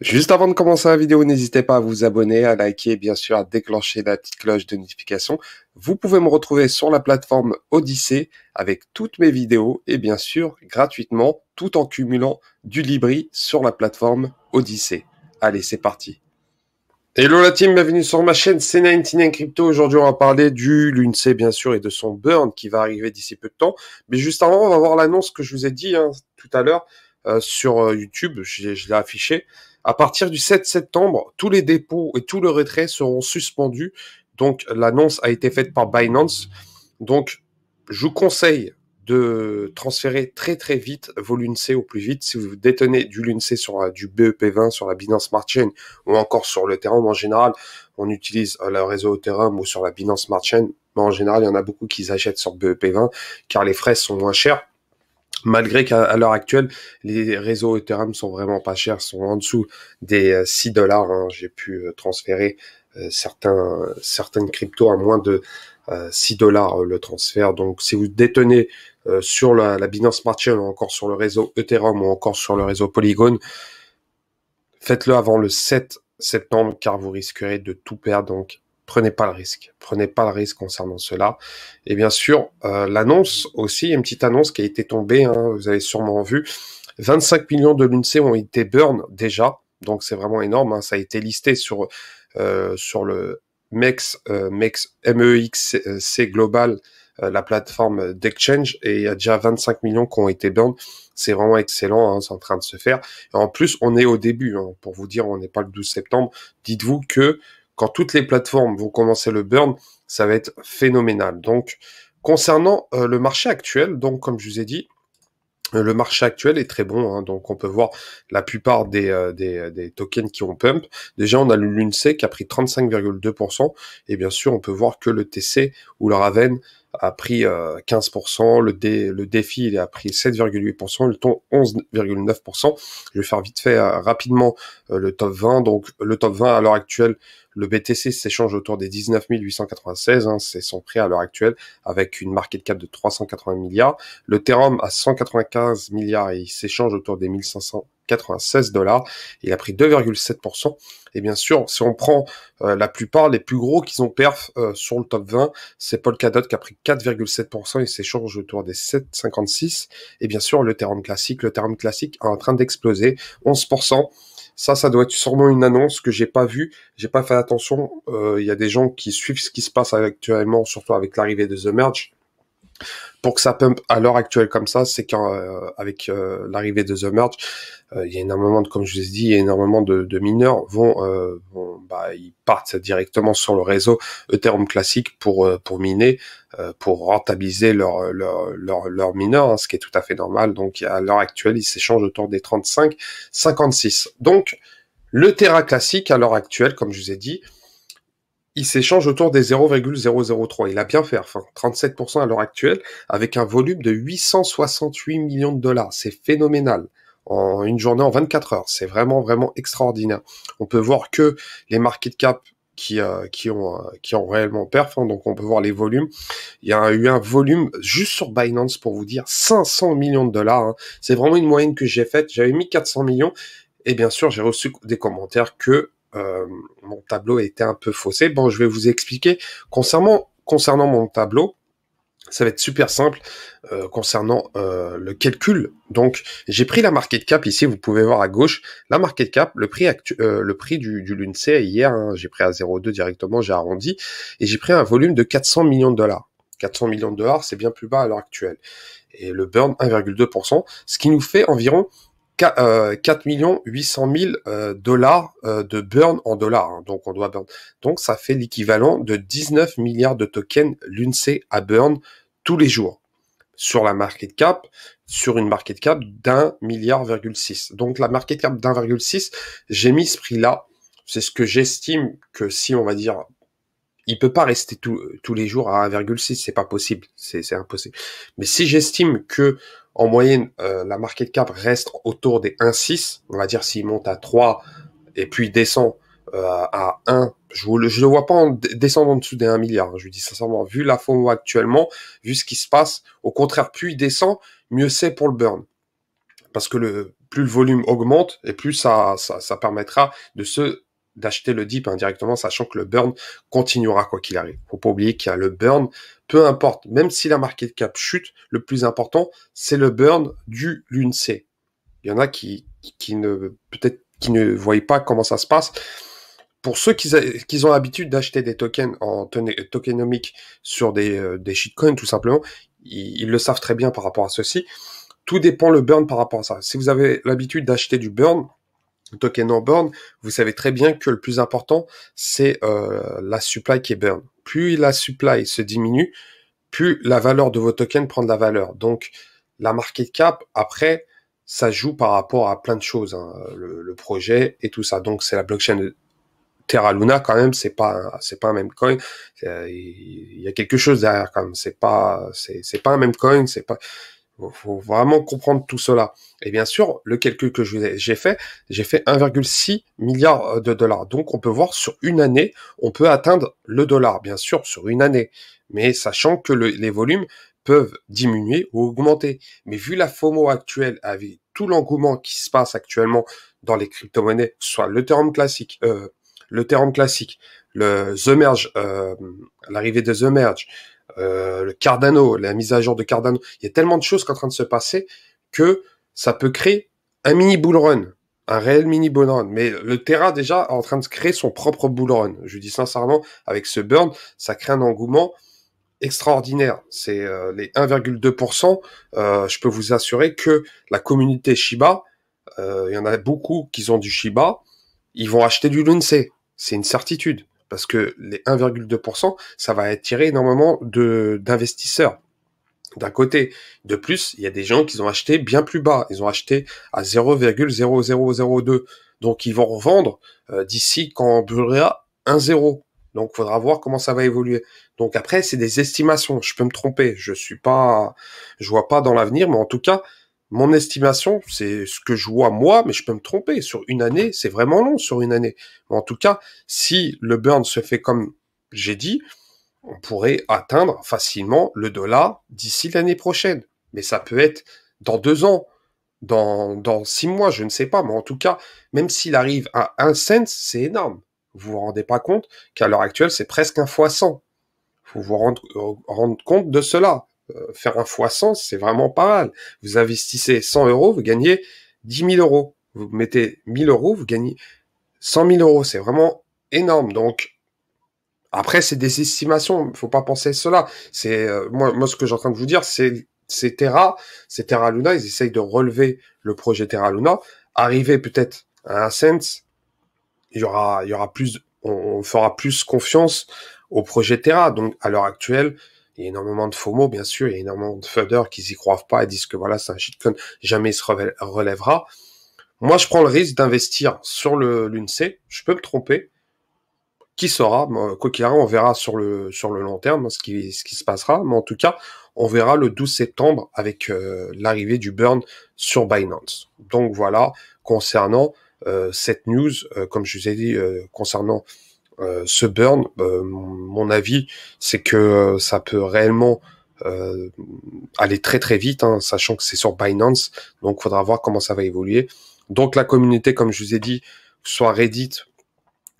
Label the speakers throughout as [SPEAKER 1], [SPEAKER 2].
[SPEAKER 1] Juste avant de commencer la vidéo, n'hésitez pas à vous abonner, à liker et bien sûr à déclencher la petite cloche de notification. Vous pouvez me retrouver sur la plateforme Odyssée avec toutes mes vidéos et bien sûr gratuitement tout en cumulant du Libri sur la plateforme Odyssée. Allez, c'est parti. Hello la team, bienvenue sur ma chaîne C99 Crypto. Aujourd'hui, on va parler du l'UNC bien sûr et de son burn qui va arriver d'ici peu de temps. Mais juste avant, on va voir l'annonce que je vous ai dit hein, tout à l'heure euh, sur euh, YouTube, je, l'ai affiché. À partir du 7 septembre, tous les dépôts et tout le retrait seront suspendus. Donc l'annonce a été faite par Binance. Donc je vous conseille de transférer très très vite vos LUNC au plus vite. Si vous détenez du LUNC sur euh, du BEP20, sur la Binance Smart Chain ou encore sur le Ethereum en général, on utilise le réseau Ethereum ou sur la Binance Smart Chain, mais en général, il y en a beaucoup qui achètent sur BEP20 car les frais sont moins chers. Malgré qu'à l'heure actuelle, les réseaux Ethereum sont vraiment pas chers, sont en dessous des 6 euh, dollars. Hein. J'ai pu euh, transférer euh, certains, certaines cryptos à moins de 6 dollars le transfert. Donc, si vous détenez sur la, Binance Smart Chain ou encore sur le réseau Ethereum ou encore sur le réseau Polygon, faites-le avant le 7 septembre car vous risquerez de tout perdre. Donc, prenez pas le risque. Prenez pas le risque concernant cela. Et bien sûr, euh, l'annonce aussi, une petite annonce qui a été tombée, hein, vous avez sûrement vu, 25 millions de l'UNC e ont été burn déjà, donc c'est vraiment énorme. Hein. ça a été listé sur euh, sur le MEX, euh, e MEX MEXC Global, la plateforme d'exchange, et il y a déjà 25 millions qui ont été burn. C'est vraiment excellent, hein, c'est en train de se faire. Et en plus, on est au début, pour vous dire, on n'est pas le 12 septembre. Dites-vous que quand toutes les plateformes vont commencer le burn, ça va être phénoménal. Donc, concernant euh, le marché actuel, donc comme je vous ai dit, euh, le marché actuel est très bon, hein. donc on peut voir la plupart des, euh, des, tokens qui ont pump. Déjà, on a le l'UNC qui a pris 35,2%, et bien sûr, on peut voir que le TC ou le Raven a pris 15%, euh, le, le défi il a pris 7,8%, le ton 11,9%. Je vais faire vite fait euh, rapidement euh, le top 20. Donc le top 20 à l'heure actuelle, le BTC s'échange autour des 19 896, hein. c'est son prix à l'heure actuelle, avec une market cap de 380 milliards. Le Terum à 195 milliards et il s'échange autour des 1500 96 dollars. Il a pris 2,7%. Et bien sûr, si on prend euh, la plupart, les plus gros qu'ils ont perf euh, sur le top 20, c'est Paul Polkadot qui a pris 4,7%. Il s'échange autour des 7,56. Et bien sûr, le terme classique. Le terme classique est en train d'exploser. 11%. Ça, ça doit être sûrement une annonce que j'ai pas vue, j'ai pas fait attention. Euh, il y a des gens qui suivent ce qui se passe actuellement, surtout avec l'arrivée de The Merge pour que ça pump à l'heure actuelle comme ça, c'est qu'avec euh, euh, l'arrivée de The Merge, euh, il y a énormément de, comme je vous ai dit, énormément de, mineurs vont, bah, ils partent directement sur le réseau Ethereum classique pour pour miner, pour rentabiliser leur leur leur, hein, ce qui est tout à fait normal. Donc à l'heure actuelle, ils s'échangent autour des 35, 56. Donc le Terra classique à l'heure actuelle, comme je vous ai dit, il s'échange autour des 0,003. Il a bien fait, enfin 37% à l'heure actuelle, avec un volume de 868 millions de dollars. C'est phénoménal. En une journée, en 24 heures. C'est vraiment, vraiment extraordinaire. On peut voir que les market cap qui, euh, qui, ont, euh, qui ont réellement perf. Hein. donc on peut voir les volumes. Il y a eu un volume juste sur Binance pour vous dire 500 millions de dollars. Hein. C'est vraiment une moyenne que j'ai faite. J'avais mis 400 millions. Et bien sûr, j'ai reçu des commentaires que euh, mon tableau était un peu faussé. Bon, je vais vous expliquer. Concernant, mon tableau, ça va être super simple euh, concernant euh, le calcul. Donc, j'ai pris la market cap ici, vous pouvez voir à gauche, la market cap, le prix, le prix du, du hier, hein, j'ai pris à 0,2 directement, j'ai arrondi, et j'ai pris un volume de 400 millions de dollars. 400 millions de dollars, c'est bien plus bas à l'heure actuelle. Et le burn 1,2%, ce qui nous fait environ 4 800 000 dollars euh, de burn en dollars. Hein. donc on doit burn. Donc ça fait l'équivalent de 19 milliards de tokens l'UNC à burn tous les jours sur la market cap, sur une market cap d'un milliard ,6. Donc la market cap d'un d'1,6, j'ai mis ce prix-là. C'est ce que j'estime que si on va dire, il peut pas rester tous les jours à 1,6, c'est pas possible, c'est impossible. Mais si j'estime que en moyenne, euh, la market cap reste autour des 1,6. On va dire s'il monte à 3 et puis descend euh, à 1. Je ne le vois pas en descendre en dessous des 1 milliard. Je vous dis sincèrement, vu la FOMO actuellement, vu ce qui se passe, au contraire, plus il descend, mieux c'est pour le burn. Parce que le, plus le volume augmente et plus ça, ça, ça permettra de se d'acheter le dip directement, sachant que le burn continuera quoi qu'il arrive. Faut pas oublier qu'il y a le burn, peu importe, même si la market cap chute, le plus important, c'est le burn du l'UNC. Il y en a qui, qui ne, peut-être, qui ne voient pas comment ça se passe. Pour ceux qui, qui ont l'habitude d'acheter des tokens en tokenomique sur des, euh, des shitcoins, tout simplement, ils, ils le savent très bien par rapport à ceci. Tout dépend le burn par rapport à ça. Si vous avez l'habitude d'acheter du burn, token en burn, vous savez très bien que le plus important, c'est euh, la supply qui est burn. Plus la supply se diminue, plus la valeur de vos tokens prend de la valeur. Donc, la market cap, après, ça joue par rapport à plein de choses, hein, le, projet et tout ça. Donc, c'est la blockchain Terra Luna quand même, c'est pas c'est pas un même coin. Euh, il y a quelque chose derrière quand même. C'est pas c'est pas un même coin. C'est pas faut vraiment comprendre tout cela. Et bien sûr, le calcul que j'ai fait, j'ai fait 1,6 milliard euh, de dollars. Donc on peut voir sur une année, on peut atteindre le dollar, bien sûr, sur une année. Mais sachant que les volumes peuvent diminuer ou augmenter. Mais vu la FOMO actuelle avec tout l'engouement qui se passe actuellement dans les crypto-monnaies, soit le terme classique, euh, le terme classique, le The Merge, euh, l'arrivée de The Merge, euh, le Cardano, la mise à jour de Cardano. Il y a tellement de choses qui sont en train de se passer que ça peut créer un mini bull run, un réel mini bull run. Mais le Terra déjà est en train de créer son propre bull run. Je dis sincèrement, avec ce burn, ça crée un engouement extraordinaire. C'est euh, les 1,2%. Euh, je peux vous assurer que la communauté Shiba, il y en a beaucoup qui ont du Shiba, ils vont acheter du Lunce C'est une certitude parce que les 1,2%, ça va attirer énormément de d'investisseurs. D'un côté, de plus, il y a des gens qui ont acheté bien plus bas. Ils ont acheté à 0,0002. Donc, ils vont revendre euh, d'ici quand on brûlera 1,0. Donc, faudra voir comment ça va évoluer. Donc après, c'est des estimations. Je peux me tromper. Je suis pas, je vois pas dans l'avenir, mais en tout cas, mon estimation, c'est ce que je vois moi, mais je peux me tromper. Sur une année, c'est vraiment long sur une année. en tout cas, si le burn se fait comme j'ai dit, on pourrait atteindre facilement le dollar d'ici l'année prochaine. Mais ça peut être dans deux ans, dans, dans six mois, je ne sais pas. Mais en tout cas, même s'il arrive à un cent, c'est énorme. Vous vous rendez pas compte qu'à l'heure actuelle, c'est presque un fois 100. Faut vous euh, rendre compte de cela. Euh, faire un fois 100, c'est vraiment pas mal. Vous investissez 100 euros, vous gagnez 10 000 euros. Vous mettez 1000 euros, vous gagnez 100 000 euros. C'est vraiment énorme. Donc, après, c'est des estimations. Faut pas penser à cela. C'est euh, moi, moi, ce que j'ai en train de vous dire, c'est Terra, c'est Terra Luna. Ils essayent de relever le projet Terra Luna, arriver peut-être à un sense. Il y aura, il y aura plus, on fera plus confiance au projet Terra. Donc, à l'heure actuelle, il y a énormément de faux mots, bien sûr. Il y a énormément de fudders qui n'y croient pas et disent que voilà, c'est un shitcoin, jamais il se relèvera. Moi, je prends le risque d'investir sur le l'UNC. Je peux me tromper. Qui saura Quoi qu'il arrive, on verra sur le sur le long terme ce qui ce qui se passera. Mais en tout cas, on verra le 12 septembre avec euh, l'arrivée du burn sur Binance. Donc voilà concernant euh, cette news, euh, comme je vous ai dit concernant ce euh, burn, euh, mon avis, c'est que euh, ça peut réellement aller très très vite, hein, sachant que c'est sur Binance, donc faudra voir comment ça va évoluer. Donc la communauté, comme je vous ai dit, soit Reddit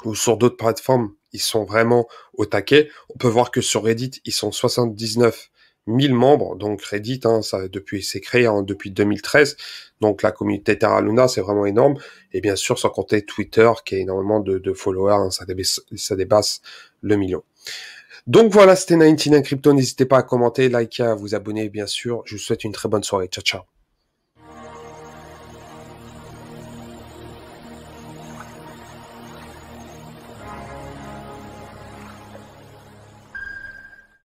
[SPEAKER 1] ou sur d'autres plateformes, ils sont vraiment au taquet. On peut voir que sur Reddit, ils sont 79 1000 membres, donc Reddit, hein, ça, depuis, c'est créé hein, depuis 2013, donc la communauté Terra Luna, c'est vraiment énorme, et bien sûr, sans compter Twitter, qui a énormément de, followers, hein, ça, dépasse, ça dépasse le million. Donc voilà, c'était 99 Crypto, n'hésitez pas à commenter, liker, à vous abonner, bien sûr, je vous souhaite une très bonne soirée, ciao ciao